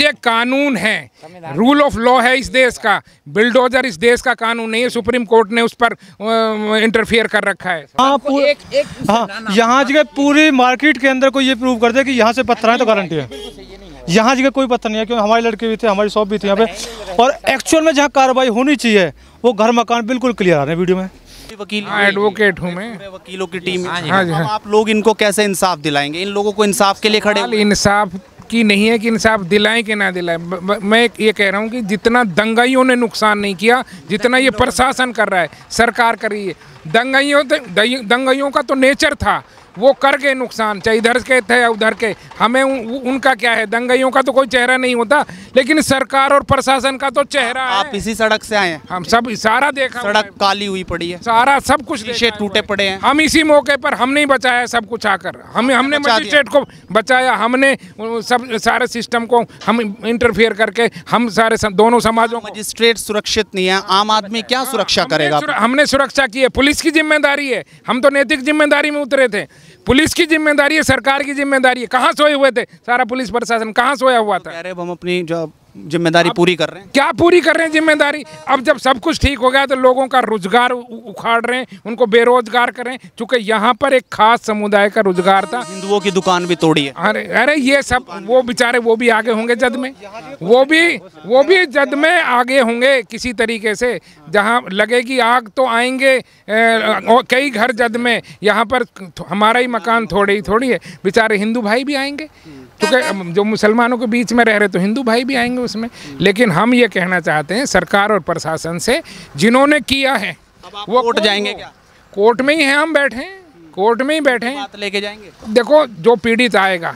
ये कानून है रूल ऑफ लॉ है इस देश का बिल्डोजर इस देश का कानून नहीं है सुप्रीम कोर्ट ने उस पर इंटरफेयर कर रखा है हाँ एक, एक हाँ यहाँ जगह पूरी मार्केट के अंदर को ये प्रूव कर दे कि यहाँ से पत्थर तो है तो गारंटी है यहाँ जगह कोई पत्थर नहीं है क्योंकि हमारे लड़के भी थे हमारी शॉप भी थी यहाँ पे और एक्चुअल में जहाँ कार्रवाई होनी चाहिए वो घर मकान बिल्कुल क्लियर आ रहे हैं वीडियो में वकील एडवोकेट हाँ, हूँ मैं वकीलों की टीम हाँ हाँ आप लोग इनको कैसे इंसाफ दिलाएंगे इन लोगों को इंसाफ के लिए खड़े इंसाफ की नहीं है कि इंसाफ दिलाएं कि ना दिलाएं मैं ये कह रहा हूँ कि जितना दंगाइयों ने नुकसान नहीं किया जितना ये प्रशासन कर रहा है सरकार कर रही है दंगाइयों दंगाइयों का तो नेचर था वो कर गए नुकसान चाहे इधर के थे या उधर के हमें उ, उनका क्या है दंगाइयों का तो कोई चेहरा नहीं होता लेकिन सरकार और प्रशासन का तो चेहरा आप इसी सड़क से आए हैं हम सब सारा देखा सड़क काली हुई पड़ी है सारा सब कुछ शीशे टूटे पड़े हैं हम इसी मौके पर हमने ही बचाया सब कुछ आकर हम हमने मजिस्ट्रेट को बचाया हमने सब सारे सिस्टम को हम इंटरफेयर करके हम सारे दोनों समाजों मजिस्ट्रेट सुरक्षित नहीं है आम आदमी क्या हाँ, सुरक्षा करेगा हमने सुरक्षा की है पुलिस की जिम्मेदारी है हम तो नैतिक जिम्मेदारी में उतरे थे पुलिस की जिम्मेदारी है सरकार की जिम्मेदारी है कहाँ सोए हुए थे सारा पुलिस प्रशासन कहाँ सोया हुआ था अरे हम अपनी जो जिम्मेदारी पूरी कर रहे हैं क्या पूरी कर रहे हैं जिम्मेदारी अब जब सब कुछ ठीक हो गया तो लोगों का रोजगार उखाड़ रहे हैं उनको बेरोजगार कर रहे हैं चूंकि यहाँ पर एक खास समुदाय का रोजगार था हिंदुओं की दुकान भी तोड़ी है अरे अरे ये सब वो बेचारे वो भी आगे होंगे जद में वो भी वो भी जद में आगे होंगे किसी तरीके से जहाँ लगेगी आग तो आएंगे कई घर जद में यहाँ पर हमारा ही मकान थोड़े ही थोड़ी है बेचारे हिंदू भाई भी आएंगे तो क्योंकि जो मुसलमानों के बीच में रह रहे तो हिंदू भाई भी आएंगे उसमें लेकिन हम ये कहना चाहते हैं सरकार और प्रशासन से जिन्होंने किया है वो कोर्ट जाएंगे क्या कोर्ट में ही हैं हम बैठे हैं कोर्ट में ही बैठे हैं लेके जाएंगे देखो जो पीड़ित आएगा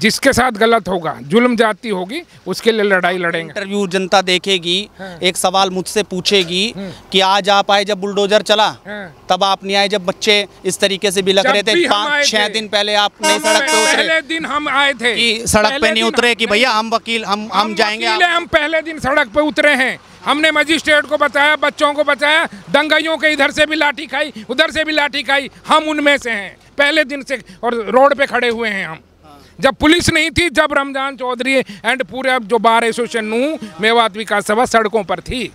जिसके साथ गलत होगा जुल्म जाती होगी उसके लिए लड़ाई लड़ेंगे इंटरव्यू जनता देखेगी हाँ। एक सवाल मुझसे पूछेगी हाँ। कि आज आप आए जब बुलडोजर चला हाँ। तब आप नहीं आए जब बच्चे इस तरीके से भी लग रहे थे पाँच छह दिन पहले आप नहीं सड़क पे उतरे पहले दिन हम आए थे कि सड़क पे नहीं उतरे कि भैया हम वकील हम हम जाएंगे हम पहले दिन सड़क पे उतरे हैं हमने मजिस्ट्रेट को बताया बच्चों को बताया दंगाइयों के इधर से भी लाठी खाई उधर से भी लाठी खाई हम उनमें से हैं पहले दिन से और रोड पे खड़े हुए हैं हम जब पुलिस नहीं थी जब रमजान चौधरी एंड पूरे अब जो बार एसोसिएशन नू मेवात विकास सभा सड़कों पर थी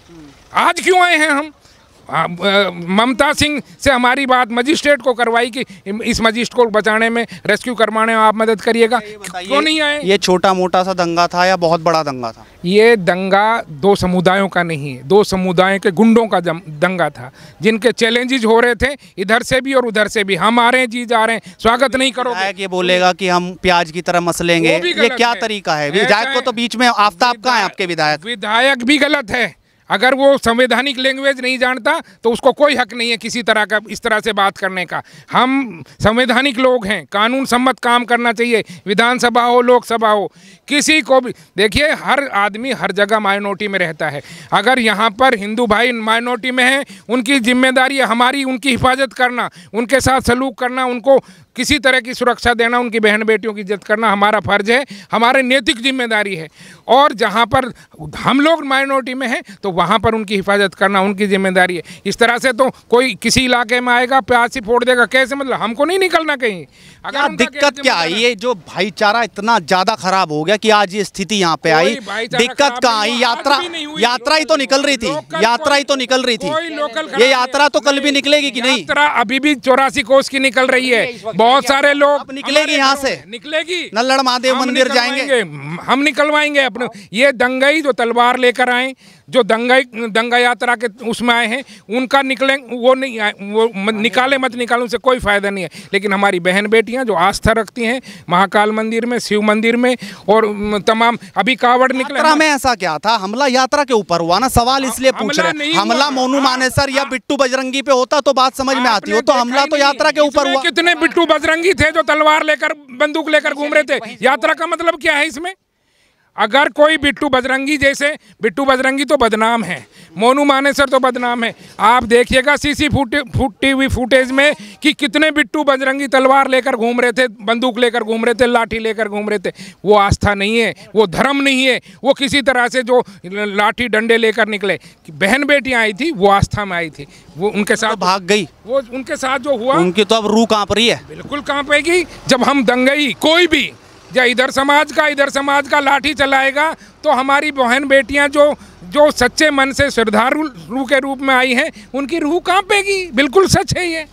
आज क्यों आए हैं हम ममता सिंह से हमारी बात मजिस्ट्रेट को करवाई कि इस मजिस्ट्रेट को बचाने में रेस्क्यू करवाने में आप मदद करिएगा क्यों नहीं आए ये छोटा मोटा सा दंगा था या बहुत बड़ा दंगा था ये दंगा दो समुदायों का नहीं है दो समुदायों के गुंडों का दंगा था जिनके चैलेंजेज हो रहे थे इधर से भी और उधर से भी हम आ रहे हैं जी जा रहे हैं स्वागत नहीं करो ये बोलेगा कि हम प्याज की तरह मसलेंगे ये क्या तरीका है विधायक को तो बीच में आफ्ताब का है आपके विधायक विधायक भी गलत है अगर वो संवैधानिक लैंग्वेज नहीं जानता तो उसको कोई हक नहीं है किसी तरह का इस तरह से बात करने का हम संवैधानिक लोग हैं कानून सम्मत काम करना चाहिए विधानसभा हो लोकसभा हो किसी को भी देखिए हर आदमी हर जगह माइनॉरिटी में रहता है अगर यहाँ पर हिंदू भाई माइनॉरिटी में हैं उनकी जिम्मेदारी है हमारी उनकी हिफाजत करना उनके साथ सलूक करना उनको किसी तरह की सुरक्षा देना उनकी बहन बेटियों की इज्जत करना हमारा फ़र्ज है हमारे नैतिक जिम्मेदारी है और जहाँ पर हम लोग माइनॉरिटी में हैं तो वहाँ पर उनकी हिफाजत करना उनकी जिम्मेदारी है इस तरह से तो कोई किसी इलाके में आएगा से फोड़ देगा कैसे मतलब हमको नहीं निकलना कहीं अगर दिक्कत क्या आई ये जो भाईचारा इतना ज़्यादा खराब हो गया कि आज ये स्थिति यहाँ पे आई दिक्कत कहाँ आई यात्रा यात्रा ही तो निकल रही थी यात्रा ही तो निकल रही थी ये यात्रा तो कल भी निकलेगी कि नहीं यात्रा अभी भी चौरासी कोष की निकल रही है बहुत सारे लोग निकलेगी यहाँ से निकलेगी नल्लड़ महादेव मंदिर जाएंगे हम निकलवाएंगे अपने ये दंगई जो तलवार लेकर आए जो दंगा दंगा यात्रा के उसमें आए हैं उनका निकलें वो नहीं आए वो निकाले मत निकाले उनसे कोई फ़ायदा नहीं है लेकिन हमारी बहन बेटियां जो आस्था रखती हैं महाकाल मंदिर में शिव मंदिर में और तमाम अभी कावड़ निकले यात्रा में ऐसा क्या था हमला यात्रा के ऊपर हुआ ना सवाल हाँ, इसलिए पूछ रहे हमला मोनू हाँ, मानेसर या हाँ। बिट्टू बजरंगी पे होता तो बात समझ में आती हो तो हमला तो यात्रा के ऊपर हुआ कितने बिट्टू बजरंगी थे जो तलवार लेकर बंदूक लेकर घूम रहे थे यात्रा का मतलब क्या है इसमें अगर कोई बिट्टू बजरंगी जैसे बिट्टू बजरंगी तो बदनाम है मोनू मानेसर तो बदनाम है आप देखिएगा सी फूट फूटी हुई फुटेज में कि कितने बिट्टू बजरंगी तलवार लेकर घूम रहे थे बंदूक लेकर घूम रहे थे लाठी लेकर घूम रहे थे वो आस्था नहीं है वो धर्म नहीं है वो किसी तरह से जो लाठी डंडे लेकर निकले बहन बेटियाँ आई थी वो आस्था में आई थी वो उनके तो साथ तो भाग गई वो उनके साथ जो हुआ उनकी तो अब रूह काँप रही है बिल्कुल काँपेगी जब हम दंगई कोई भी या इधर समाज का इधर समाज का लाठी चलाएगा तो हमारी बहन बेटियां जो जो सच्चे मन से श्रद्धालु रूह के रूप में आई हैं उनकी रूह कांपेगी बिल्कुल सच है ये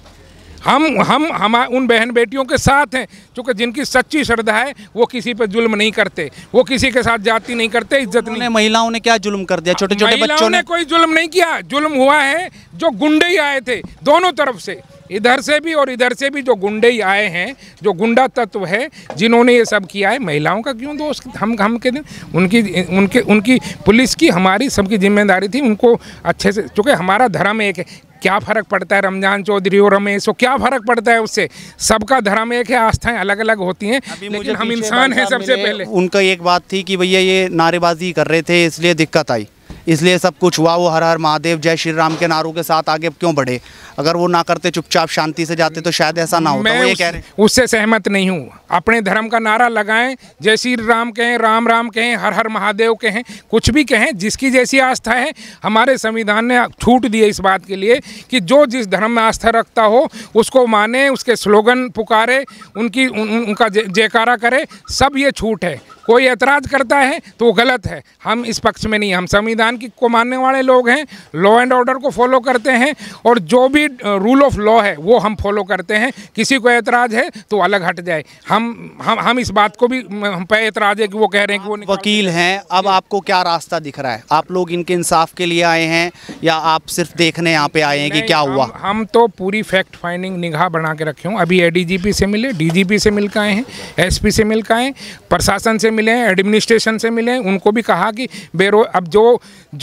हम हम हम उन बहन बेटियों के साथ हैं क्योंकि जिनकी सच्ची श्रद्धा है वो किसी पर जुल्म नहीं करते वो किसी के साथ जाति नहीं करते इज्जत नहीं महिलाओं ने क्या जुल्म कर दिया छोटे छोटे बच्चों ने कोई जुल्म नहीं किया जुल्म हुआ है जो गुंडे ही आए थे दोनों तरफ से इधर से भी और इधर से भी जो गुंडे ही आए हैं जो गुंडा तत्व है जिन्होंने ये सब किया है महिलाओं का क्यों दोष हम हम के दिन उनकी उनके उनकी पुलिस की हमारी सबकी जिम्मेदारी थी उनको अच्छे से चूँकि हमारा धर्म एक है क्या फ़र्क पड़ता है रमजान चौधरी और रमेश को क्या फ़र्क पड़ता है उससे सबका धर्म एक है आस्थाएं अलग अलग होती हैं लेकिन हम इंसान हैं सबसे पहले उनका एक बात थी कि भैया ये नारेबाजी कर रहे थे इसलिए दिक्कत आई इसलिए सब कुछ हुआ वो हर हर महादेव जय श्री राम के नारों के साथ आगे क्यों बढ़े अगर वो ना करते चुपचाप शांति से जाते तो शायद ऐसा ना होता मैं कह रहे उससे सहमत नहीं हूँ अपने धर्म का नारा लगाएं जय श्री राम कहें राम राम कहें हर हर महादेव कहें कुछ भी कहें जिसकी जैसी आस्था है हमारे संविधान ने छूट दी है इस बात के लिए कि जो जिस धर्म में आस्था रखता हो उसको माने उसके स्लोगन पुकारे उनकी उनका जयकारा करे सब ये छूट है कोई एतराज़ करता है तो वो गलत है हम इस पक्ष में नहीं हम संविधान की को मानने वाले लोग हैं लॉ एंड ऑर्डर को फॉलो करते हैं और जो भी रूल ऑफ लॉ है वो हम फॉलो करते हैं किसी को एतराज़ है तो अलग हट जाए हम हम हम इस बात को भी हम पे एतराज़ है कि वो कह रहे हैं कि वो वकील हैं अब आपको क्या रास्ता दिख रहा है आप लोग इनके इंसाफ के लिए आए हैं या आप सिर्फ देखने यहाँ पे आए हैं कि क्या हुआ हम, तो पूरी फैक्ट फाइंडिंग निगाह बना के रखे हूँ अभी ए से मिले डी से मिलकर आए हैं एस से मिलकर आए प्रशासन से मिले हैं एडमिनिस्ट्रेशन से मिले हैं उनको भी कहा कि बेरो अब जो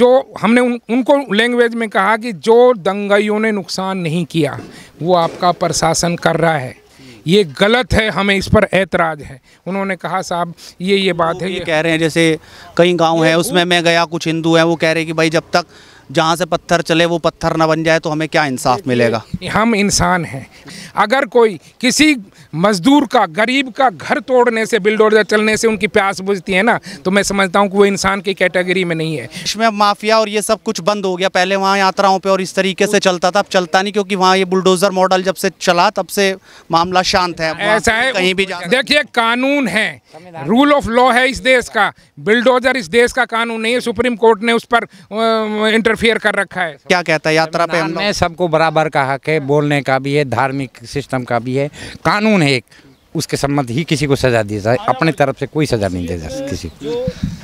जो हमने उन, उनको लैंग्वेज में कहा कि जो दंगाइयों ने नुकसान नहीं किया वो आपका प्रशासन कर रहा है ये गलत है हमें इस पर ऐतराज़ है उन्होंने कहा साहब ये ये बात है ये, कह रहे हैं जैसे कई गांव हैं उसमें मैं गया कुछ हिंदू हैं वो कह रहे हैं कि भाई जब तक जहाँ से पत्थर चले वो पत्थर ना बन जाए तो हमें क्या इंसाफ मिलेगा हम इंसान हैं अगर कोई किसी मजदूर का गरीब का घर तोड़ने से बिलडोजर चलने से उनकी प्यास बुझती है ना तो मैं समझता हूँ कि वो इंसान की कैटेगरी में नहीं है इसमें माफिया और ये सब कुछ बंद हो गया पहले वहाँ यात्राओं पर और इस तरीके से चलता था अब चलता नहीं क्योंकि वहाँ ये बुलडोजर मॉडल जब से चला तब से मामला शांत है ऐसा है कहीं भी देखिए कानून है रूल ऑफ लॉ है इस देश का बिल्डोजर इस देश का कानून नहीं है सुप्रीम कोर्ट ने उस पर इंटर इंटरफेयर कर रखा है क्या कहता है यात्रा पे हमने सबको बराबर का हक है बोलने का भी है धार्मिक सिस्टम का भी है कानून है एक उसके संबंध ही किसी को सजा दी जाए अपने तरफ से कोई सजा नहीं दे जाए किसी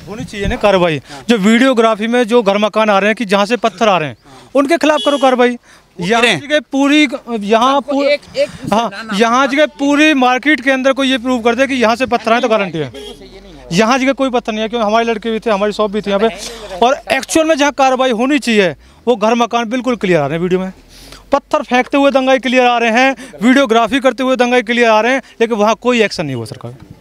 होनी चाहिए ना कार्रवाई जो वीडियोग्राफी में जो घर मकान आ रहे हैं कि जहाँ से पत्थर आ रहे हैं उनके खिलाफ करो कार्रवाई यहाँ पूरी यहाँ हाँ यहाँ जगह पूरी मार्केट के अंदर को ये प्रूव कर दे कि यहाँ से पत्थर आए तो गारंटी है यहाँ जगह कोई पत्थर नहीं है क्योंकि हमारे लड़के भी थे हमारी शॉप भी थी यहाँ पे और एक्चुअल में जहाँ कार्रवाई होनी चाहिए वो घर मकान बिल्कुल क्लियर आ रहे हैं वीडियो में पत्थर फेंकते हुए दंगाई क्लियर आ रहे हैं वीडियोग्राफी करते हुए दंगाई क्लियर आ रहे हैं लेकिन वहाँ कोई एक्शन नहीं हुआ सरकार